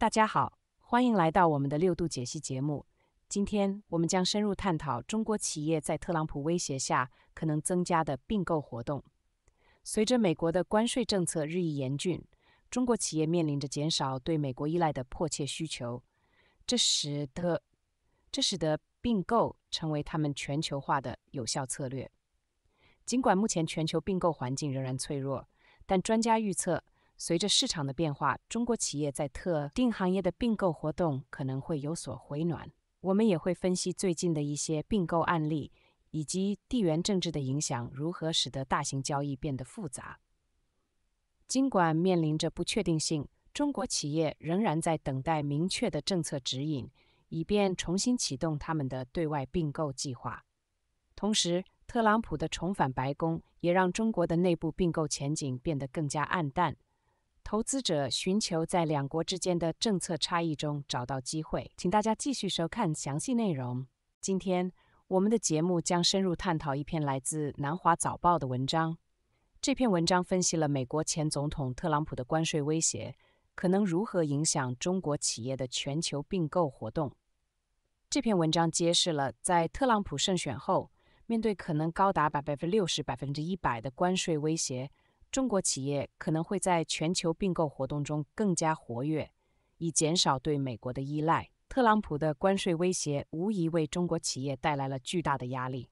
大家好，欢迎来到我们的六度解析节目。今天我们将深入探讨中国企业在特朗普威胁下可能增加的并购活动。随着美国的关税政策日益严峻，中国企业面临着减少对美国依赖的迫切需求，这使得这使得并购成为他们全球化的有效策略。尽管目前全球并购环境仍然脆弱，但专家预测。随着市场的变化，中国企业在特定行业的并购活动可能会有所回暖。我们也会分析最近的一些并购案例，以及地缘政治的影响如何使得大型交易变得复杂。尽管面临着不确定性，中国企业仍然在等待明确的政策指引，以便重新启动他们的对外并购计划。同时，特朗普的重返白宫也让中国的内部并购前景变得更加暗淡。投资者寻求在两国之间的政策差异中找到机会，请大家继续收看详细内容。今天我们的节目将深入探讨一篇来自《南华早报》的文章。这篇文章分析了美国前总统特朗普的关税威胁可能如何影响中国企业的全球并购活动。这篇文章揭示了，在特朗普胜选后，面对可能高达百分之六十、百分之一百的关税威胁。中国企业可能会在全球并购活动中更加活跃，以减少对美国的依赖。特朗普的关税威胁无疑为中国企业带来了巨大的压力。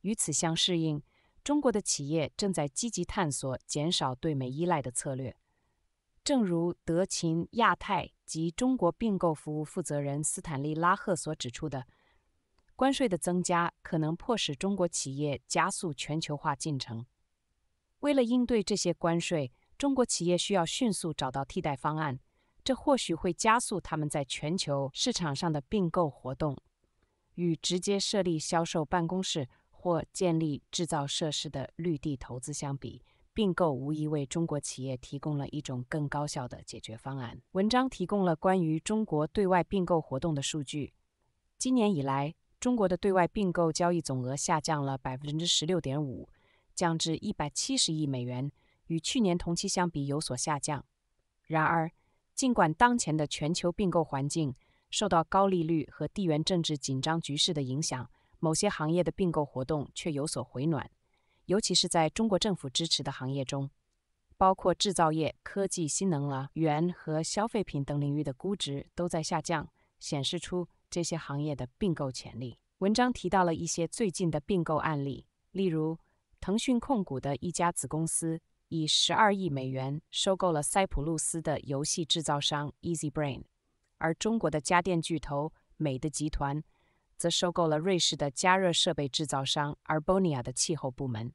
与此相适应，中国的企业正在积极探索减少对美依赖的策略。正如德勤亚太及中国并购服务负责人斯坦利·拉赫所指出的，关税的增加可能迫使中国企业加速全球化进程。为了应对这些关税，中国企业需要迅速找到替代方案。这或许会加速他们在全球市场上的并购活动。与直接设立销售办公室或建立制造设施的绿地投资相比，并购无疑为中国企业提供了一种更高效的解决方案。文章提供了关于中国对外并购活动的数据。今年以来，中国的对外并购交易总额下降了百分之十六点五。降至一百七十亿美元，与去年同期相比有所下降。然而，尽管当前的全球并购环境受到高利率和地缘政治紧张局势的影响，某些行业的并购活动却有所回暖，尤其是在中国政府支持的行业中，包括制造业、科技、新能源和消费品等领域的估值都在下降，显示出这些行业的并购潜力。文章提到了一些最近的并购案例，例如。腾讯控股的一家子公司以十二亿美元收购了塞浦路斯的游戏制造商 Easybrain，而中国的家电巨头美的集团则收购了瑞士的加热设备制造商 Arbonia 的气候部门。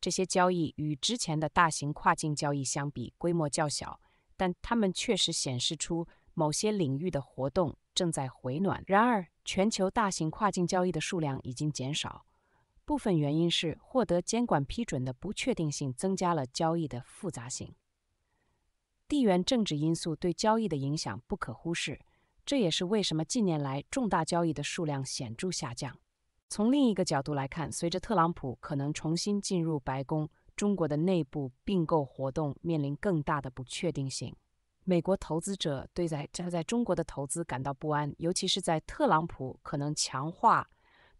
这些交易与之前的大型跨境交易相比规模较小，但它们确实显示出某些领域的活动正在回暖。然而，全球大型跨境交易的数量已经减少。部分原因是获得监管批准的不确定性增加了交易的复杂性。地缘政治因素对交易的影响不可忽视，这也是为什么近年来重大交易的数量显著下降。从另一个角度来看，随着特朗普可能重新进入白宫，中国的内部并购活动面临更大的不确定性。美国投资者对在加在中国的投资感到不安，尤其是在特朗普可能强化。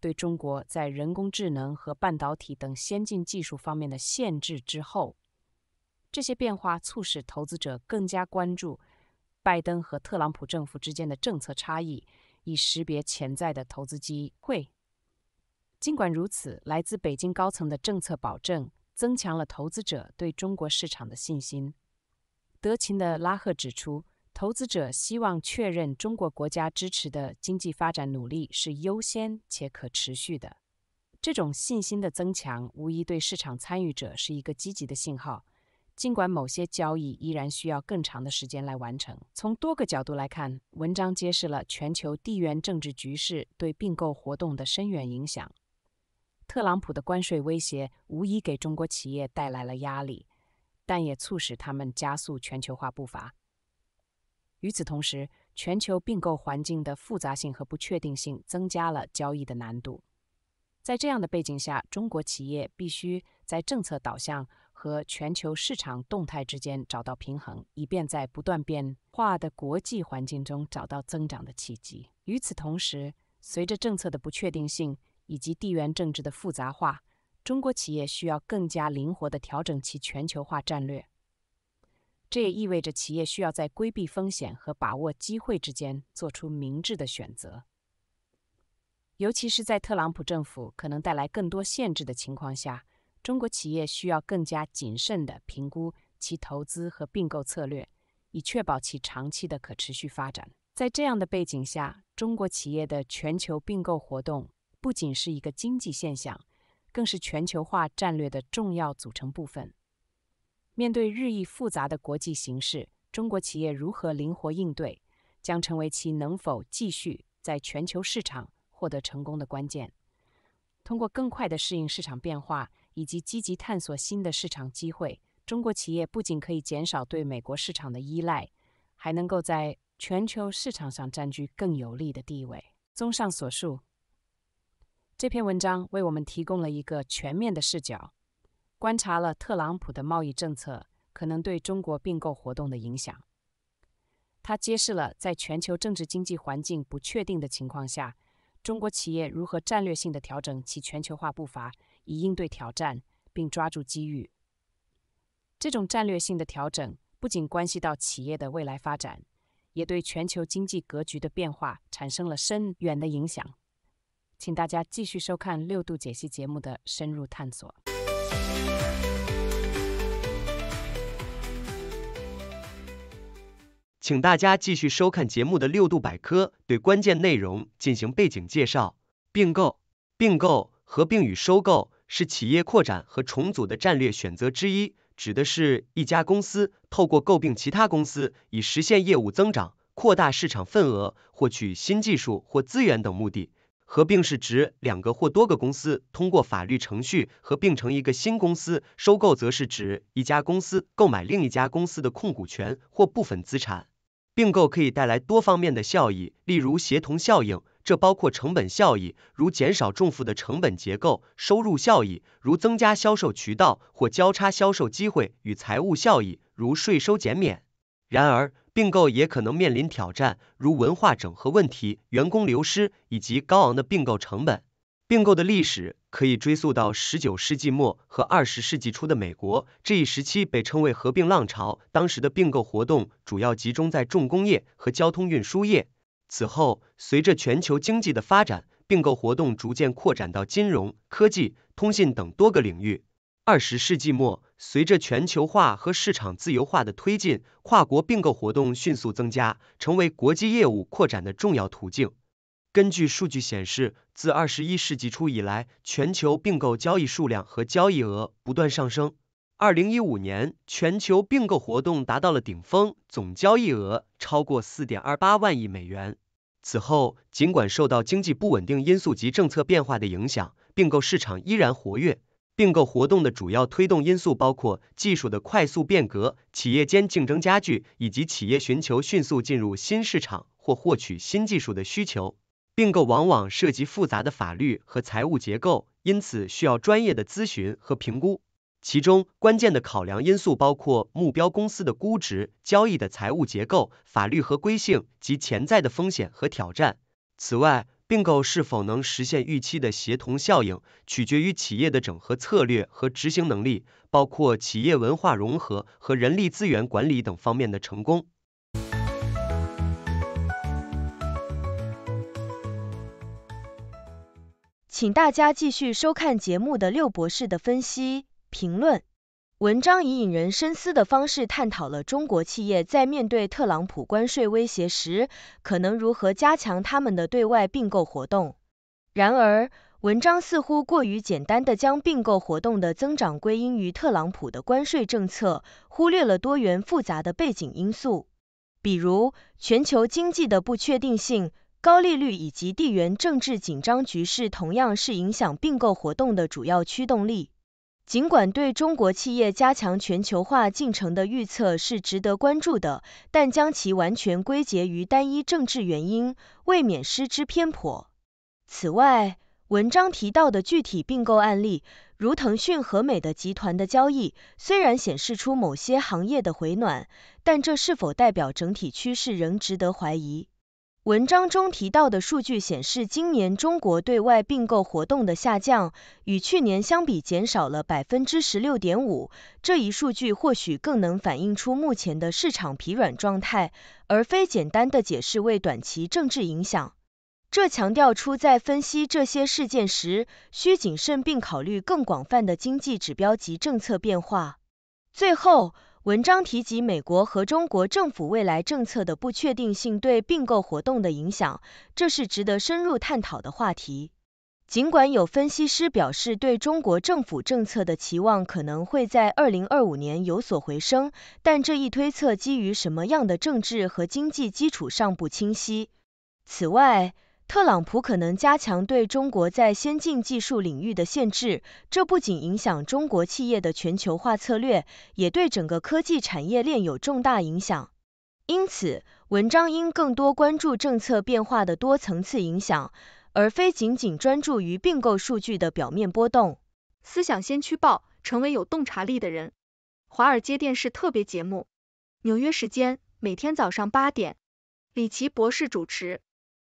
对中国在人工智能和半导体等先进技术方面的限制之后，这些变化促使投资者更加关注拜登和特朗普政府之间的政策差异，以识别潜在的投资机会。尽管如此，来自北京高层的政策保证增强了投资者对中国市场的信心。德勤的拉赫指出。投资者希望确认中国国家支持的经济发展努力是优先且可持续的。这种信心的增强无疑对市场参与者是一个积极的信号，尽管某些交易依然需要更长的时间来完成。从多个角度来看，文章揭示了全球地缘政治局势对并购活动的深远影响。特朗普的关税威胁无疑给中国企业带来了压力，但也促使他们加速全球化步伐。与此同时，全球并购环境的复杂性和不确定性增加了交易的难度。在这样的背景下，中国企业必须在政策导向和全球市场动态之间找到平衡，以便在不断变化的国际环境中找到增长的契机。与此同时，随着政策的不确定性以及地缘政治的复杂化，中国企业需要更加灵活地调整其全球化战略。这也意味着企业需要在规避风险和把握机会之间做出明智的选择，尤其是在特朗普政府可能带来更多限制的情况下，中国企业需要更加谨慎地评估其投资和并购策略，以确保其长期的可持续发展。在这样的背景下，中国企业的全球并购活动不仅是一个经济现象，更是全球化战略的重要组成部分。面对日益复杂的国际形势，中国企业如何灵活应对，将成为其能否继续在全球市场获得成功的关键。通过更快的适应市场变化，以及积极探索新的市场机会，中国企业不仅可以减少对美国市场的依赖，还能够在全球市场上占据更有利的地位。综上所述，这篇文章为我们提供了一个全面的视角。观察了特朗普的贸易政策可能对中国并购活动的影响，他揭示了在全球政治经济环境不确定的情况下，中国企业如何战略性的调整其全球化步伐，以应对挑战并抓住机遇。这种战略性的调整不仅关系到企业的未来发展，也对全球经济格局的变化产生了深远的影响。请大家继续收看六度解析节目的深入探索。请大家继续收看节目的六度百科，对关键内容进行背景介绍。并购、并购、合并与收购是企业扩展和重组的战略选择之一，指的是一家公司透过购并其他公司，以实现业务增长、扩大市场份额、获取新技术或资源等目的。合并是指两个或多个公司通过法律程序合并成一个新公司，收购则是指一家公司购买另一家公司的控股权或部分资产。并购可以带来多方面的效益，例如协同效应，这包括成本效益，如减少重负的成本结构；收入效益，如增加销售渠道或交叉销售机会；与财务效益，如税收减免。然而，并购也可能面临挑战，如文化整合问题、员工流失以及高昂的并购成本。并购的历史可以追溯到十九世纪末和二十世纪初的美国，这一时期被称为合并浪潮。当时的并购活动主要集中在重工业和交通运输业。此后，随着全球经济的发展，并购活动逐渐扩展到金融科技、通信等多个领域。二十世纪末，随着全球化和市场自由化的推进，跨国并购活动迅速增加，成为国际业务扩展的重要途径。根据数据显示，自二十一世纪初以来，全球并购交易数量和交易额不断上升。二零一五年，全球并购活动达到了顶峰，总交易额超过四点二八万亿美元。此后，尽管受到经济不稳定因素及政策变化的影响，并购市场依然活跃。并购活动的主要推动因素包括技术的快速变革、企业间竞争加剧，以及企业寻求迅速进入新市场或获取新技术的需求。并购往往涉及复杂的法律和财务结构，因此需要专业的咨询和评估。其中关键的考量因素包括目标公司的估值、交易的财务结构、法律合规性及潜在的风险和挑战。此外，并购是否能实现预期的协同效应，取决于企业的整合策略和执行能力，包括企业文化融合和人力资源管理等方面的成功。请大家继续收看节目的六博士的分析评论。文章以引人深思的方式探讨了中国企业在面对特朗普关税威胁时，可能如何加强他们的对外并购活动。然而，文章似乎过于简单地将并购活动的增长归因于特朗普的关税政策，忽略了多元复杂的背景因素，比如全球经济的不确定性、高利率以及地缘政治紧张局势，同样是影响并购活动的主要驱动力。尽管对中国企业加强全球化进程的预测是值得关注的，但将其完全归结于单一政治原因，未免失之偏颇。此外，文章提到的具体并购案例，如腾讯和美的集团的交易，虽然显示出某些行业的回暖，但这是否代表整体趋势，仍值得怀疑。文章中提到的数据显示，今年中国对外并购活动的下降与去年相比减少了百分之十六点五。这一数据或许更能反映出目前的市场疲软状态，而非简单的解释为短期政治影响。这强调出在分析这些事件时，需谨慎并考虑更广泛的经济指标及政策变化。最后。文章提及美国和中国政府未来政策的不确定性对并购活动的影响，这是值得深入探讨的话题。尽管有分析师表示对中国政府政策的期望可能会在二零二五年有所回升，但这一推测基于什么样的政治和经济基础尚不清晰。此外，特朗普可能加强对中国在先进技术领域的限制，这不仅影响中国企业的全球化策略，也对整个科技产业链有重大影响。因此，文章应更多关注政策变化的多层次影响，而非仅仅专注于并购数据的表面波动。思想先驱报，成为有洞察力的人。华尔街电视特别节目，纽约时间每天早上八点，李奇博士主持。